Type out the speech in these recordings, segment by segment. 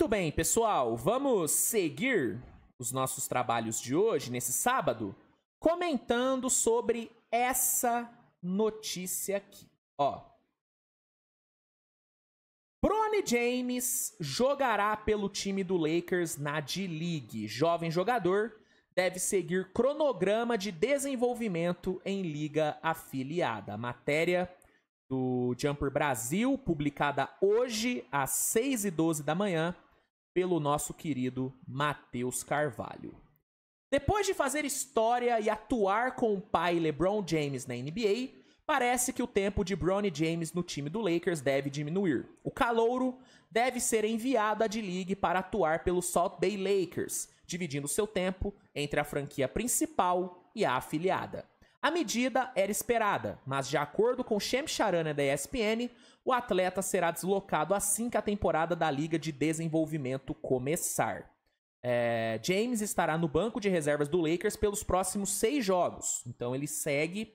Muito bem, pessoal, vamos seguir os nossos trabalhos de hoje, nesse sábado, comentando sobre essa notícia aqui. Ó. Bronny James jogará pelo time do Lakers na D-League. Jovem jogador deve seguir cronograma de desenvolvimento em liga afiliada. matéria do Jumper Brasil, publicada hoje às 6h12 da manhã, pelo nosso querido Matheus Carvalho. Depois de fazer história e atuar com o pai LeBron James na NBA, parece que o tempo de Bronny James no time do Lakers deve diminuir. O calouro deve ser enviado à D-League para atuar pelo Salt Bay Lakers, dividindo seu tempo entre a franquia principal e a afiliada. A medida era esperada, mas de acordo com Shem Charana da ESPN, o atleta será deslocado assim que a temporada da Liga de Desenvolvimento começar. É, James estará no banco de reservas do Lakers pelos próximos seis jogos. Então ele segue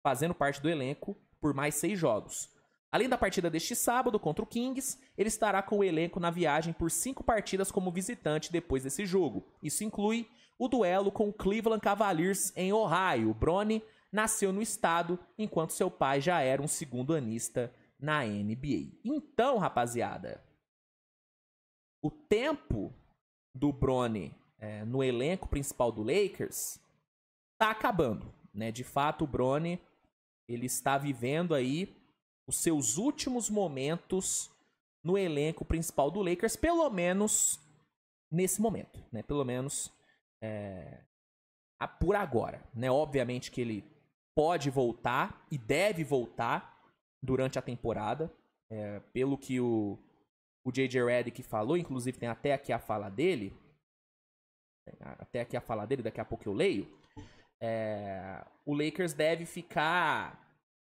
fazendo parte do elenco por mais seis jogos. Além da partida deste sábado contra o Kings, ele estará com o elenco na viagem por cinco partidas como visitante depois desse jogo. Isso inclui o duelo com o Cleveland Cavaliers em Ohio. O Brony nasceu no estado, enquanto seu pai já era um segundo anista na NBA. Então, rapaziada, o tempo do Brony é, no elenco principal do Lakers está acabando, né? De fato, o Brony ele está vivendo aí os seus últimos momentos no elenco principal do Lakers, pelo menos nesse momento, né? Pelo menos é, por agora, né? Obviamente que ele pode voltar e deve voltar durante a temporada. É, pelo que o, o J.J. Redick falou, inclusive tem até aqui a fala dele. Até aqui a fala dele, daqui a pouco eu leio. É, o Lakers deve ficar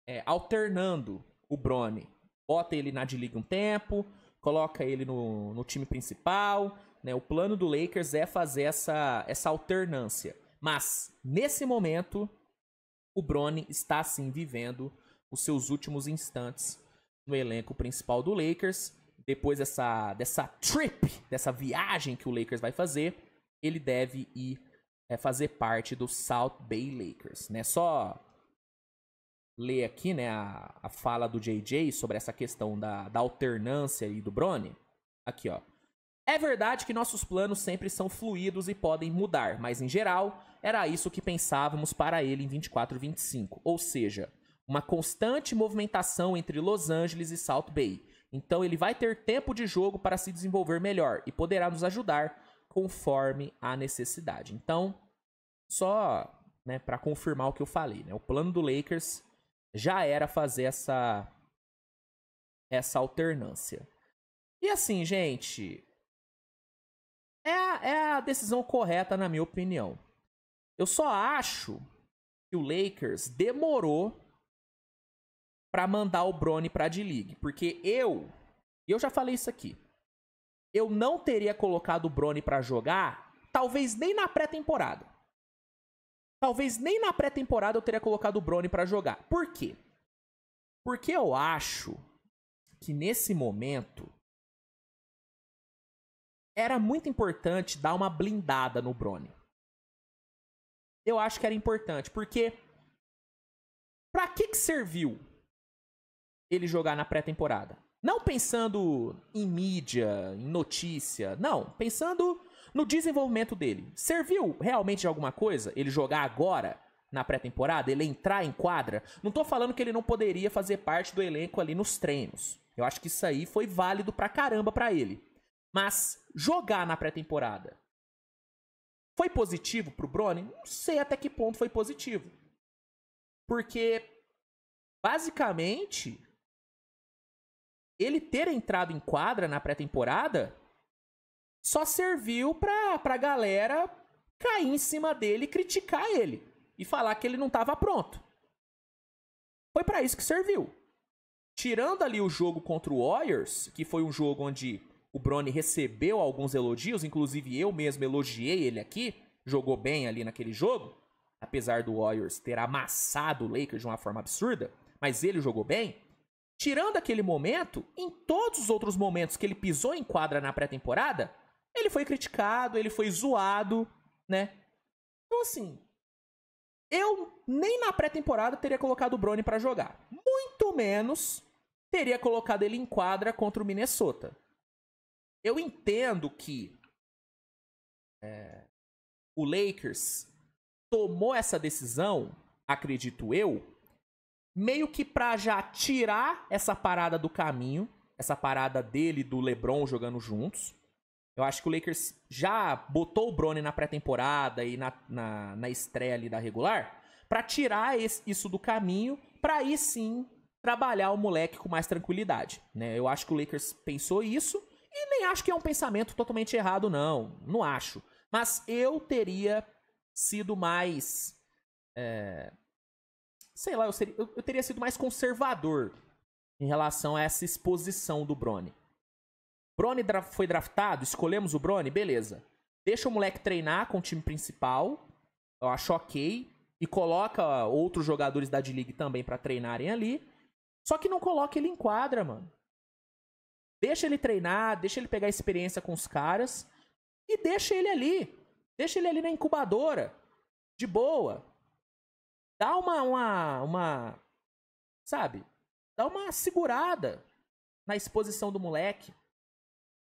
é, alternando o Brony. Bota ele na D-League um tempo, coloca ele no, no time principal. Né? O plano do Lakers é fazer essa, essa alternância. Mas, nesse momento, o Brony está sim vivendo os seus últimos instantes no elenco principal do Lakers. Depois dessa, dessa trip, dessa viagem que o Lakers vai fazer, ele deve ir é, fazer parte do South Bay Lakers. Né? Só ler aqui né, a, a fala do JJ sobre essa questão da, da alternância e do Brony. Aqui, ó. É verdade que nossos planos sempre são fluidos e podem mudar, mas em geral, era isso que pensávamos para ele em 24 25. Ou seja, uma constante movimentação entre Los Angeles e South Bay. Então ele vai ter tempo de jogo para se desenvolver melhor e poderá nos ajudar conforme a necessidade. Então, só né, para confirmar o que eu falei, né, o plano do Lakers já era fazer essa essa alternância. E assim, gente, é, é a decisão correta na minha opinião. Eu só acho que o Lakers demorou para mandar o Brony pra D-League. Porque eu, eu já falei isso aqui, eu não teria colocado o Brony para jogar, talvez nem na pré-temporada. Talvez nem na pré-temporada eu teria colocado o Brony para jogar. Por quê? Porque eu acho que nesse momento era muito importante dar uma blindada no Brony. Eu acho que era importante, porque para que que serviu ele jogar na pré-temporada. Não pensando em mídia, em notícia, não, pensando no desenvolvimento dele. Serviu realmente de alguma coisa ele jogar agora na pré-temporada, ele entrar em quadra? Não tô falando que ele não poderia fazer parte do elenco ali nos treinos. Eu acho que isso aí foi válido pra caramba pra ele. Mas jogar na pré-temporada foi positivo pro Brony? Não sei até que ponto foi positivo. Porque basicamente ele ter entrado em quadra na pré-temporada só serviu pra, pra galera cair em cima dele criticar ele e falar que ele não estava pronto. Foi para isso que serviu. Tirando ali o jogo contra o Warriors, que foi um jogo onde o Brony recebeu alguns elogios, inclusive eu mesmo elogiei ele aqui, jogou bem ali naquele jogo, apesar do Warriors ter amassado o Lakers de uma forma absurda, mas ele jogou bem. Tirando aquele momento, em todos os outros momentos que ele pisou em quadra na pré-temporada, ele foi criticado, ele foi zoado, né? Então, assim, eu nem na pré-temporada teria colocado o Brony para jogar. Muito menos teria colocado ele em quadra contra o Minnesota. Eu entendo que é, o Lakers tomou essa decisão, acredito eu, meio que pra já tirar essa parada do caminho, essa parada dele e do LeBron jogando juntos. Eu acho que o Lakers já botou o Brony na pré-temporada e na, na, na, estreia ali da regular para tirar esse, isso do caminho, para aí sim trabalhar o moleque com mais tranquilidade, né? Eu acho que o Lakers pensou isso e nem acho que é um pensamento totalmente errado não, não acho. Mas eu teria sido mais é sei lá, eu, seria, eu, eu teria sido mais conservador em relação a essa exposição do Brony. Brony dra foi draftado, escolhemos o Brony, beleza. Deixa o moleque treinar com o time principal, eu acho ok, e coloca outros jogadores da D-League também para treinarem ali. Só que não coloca ele em quadra, mano. Deixa ele treinar, deixa ele pegar experiência com os caras e deixa ele ali. Deixa ele ali na incubadora. De boa. Dá uma, uma, uma. Sabe? Dá uma segurada na exposição do moleque.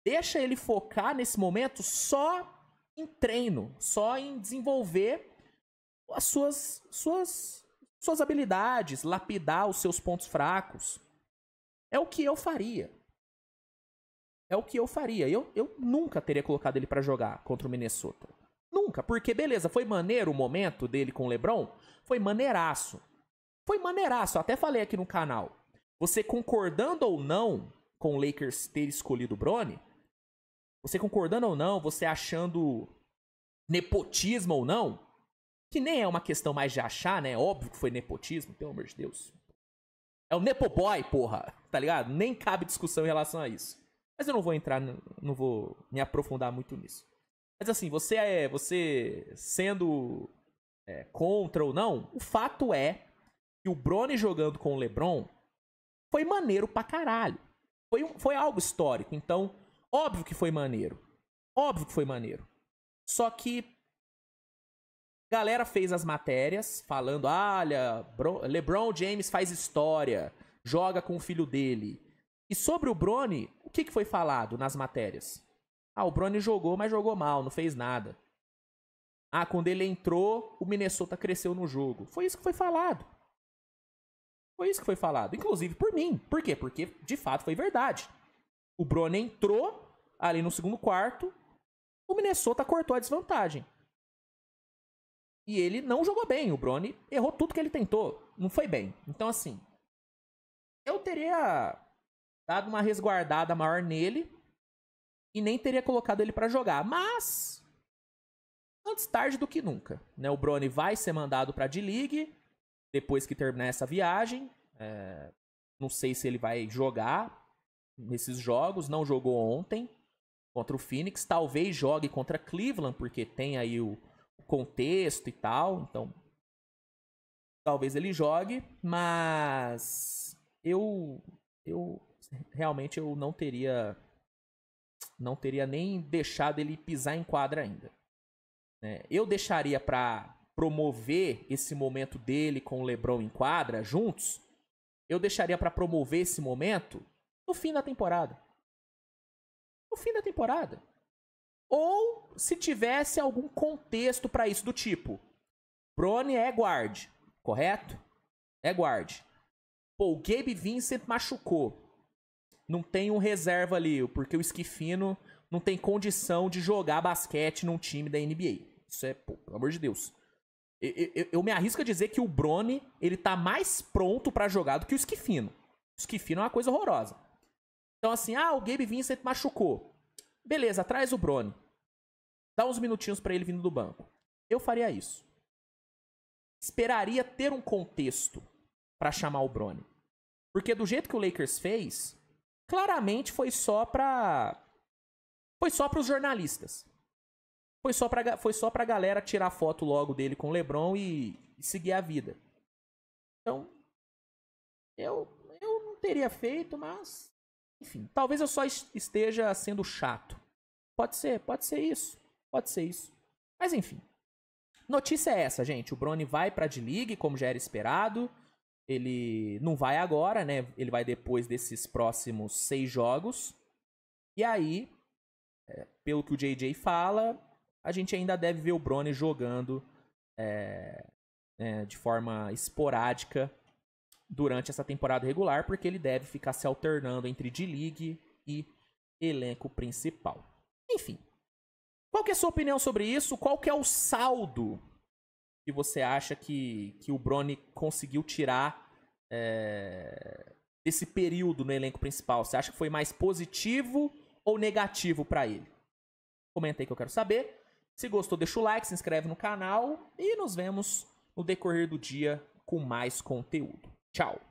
Deixa ele focar nesse momento só em treino, só em desenvolver as suas, suas, suas habilidades, lapidar os seus pontos fracos. É o que eu faria. É o que eu faria. Eu, eu nunca teria colocado ele para jogar contra o Minnesota. Nunca, porque beleza, foi maneiro o momento dele com o LeBron, foi maneiraço. Foi maneiraço, até falei aqui no canal. Você concordando ou não com o Lakers ter escolhido o Brony, você concordando ou não, você achando nepotismo ou não, que nem é uma questão mais de achar, né? Óbvio que foi nepotismo, pelo amor de Deus. É o nepo boy, porra, tá ligado? Nem cabe discussão em relação a isso. Mas eu não vou entrar, não vou me aprofundar muito nisso. Mas assim, você é. Você sendo é, contra ou não, o fato é que o Brony jogando com o Lebron foi maneiro pra caralho. Foi, foi algo histórico. Então, óbvio que foi maneiro. Óbvio que foi maneiro. Só que. Galera fez as matérias falando: olha, LeBron James faz história, joga com o filho dele. E sobre o Brony, o que, que foi falado nas matérias? Ah, o Brony jogou, mas jogou mal, não fez nada. Ah, quando ele entrou, o Minnesota cresceu no jogo. Foi isso que foi falado. Foi isso que foi falado, inclusive por mim. Por quê? Porque de fato foi verdade. O Brony entrou ali no segundo quarto, o Minnesota cortou a desvantagem. E ele não jogou bem, o Brony errou tudo que ele tentou, não foi bem. Então assim, eu teria dado uma resguardada maior nele e nem teria colocado ele para jogar. Mas antes tarde do que nunca, né? O Brony vai ser mandado para D-League depois que terminar essa viagem. É, não sei se ele vai jogar nesses jogos, não jogou ontem contra o Phoenix, talvez jogue contra Cleveland porque tem aí o, o contexto e tal. Então, talvez ele jogue, mas eu eu realmente eu não teria não teria nem deixado ele pisar em quadra ainda. Né? Eu deixaria para promover esse momento dele com o LeBron em quadra juntos. Eu deixaria para promover esse momento no fim da temporada. No fim da temporada. Ou se tivesse algum contexto para isso do tipo, Brony é guard, correto? É guard. Pô, o Gabe Vincent machucou não tem um reserva ali, porque o Esquifino não tem condição de jogar basquete num time da NBA. Isso é, pô, pelo amor de Deus. Eu, eu, eu, me arrisco a dizer que o Brony, ele tá mais pronto para jogar do que o Esquifino. O Esquifino é uma coisa horrorosa. Então assim, ah, o Gabe Vincent machucou. Beleza, traz o Brony. Dá uns minutinhos para ele vindo do banco. Eu faria isso. Esperaria ter um contexto para chamar o Brony. Porque do jeito que o Lakers fez, claramente foi só para foi só para os jornalistas. Foi só para foi só para galera tirar foto logo dele com o LeBron e, e seguir a vida. Então, eu eu não teria feito, mas enfim, talvez eu só esteja sendo chato. Pode ser, pode ser isso. Pode ser isso. Mas enfim. Notícia é essa, gente. O Brony vai para a D-League, como já era esperado. Ele não vai agora, né? Ele vai depois desses próximos seis jogos. E aí, é, pelo que o JJ fala, a gente ainda deve ver o Brony jogando é, é, de forma esporádica durante essa temporada regular, porque ele deve ficar se alternando entre D-League e elenco principal. Enfim, qual é a sua opinião sobre isso? Qual é o saldo que você acha que, que o Brony conseguiu tirar é, desse período no elenco principal? Você acha que foi mais positivo ou negativo para ele? Comenta aí que eu quero saber. Se gostou, deixa o like, se inscreve no canal e nos vemos no decorrer do dia com mais conteúdo. Tchau!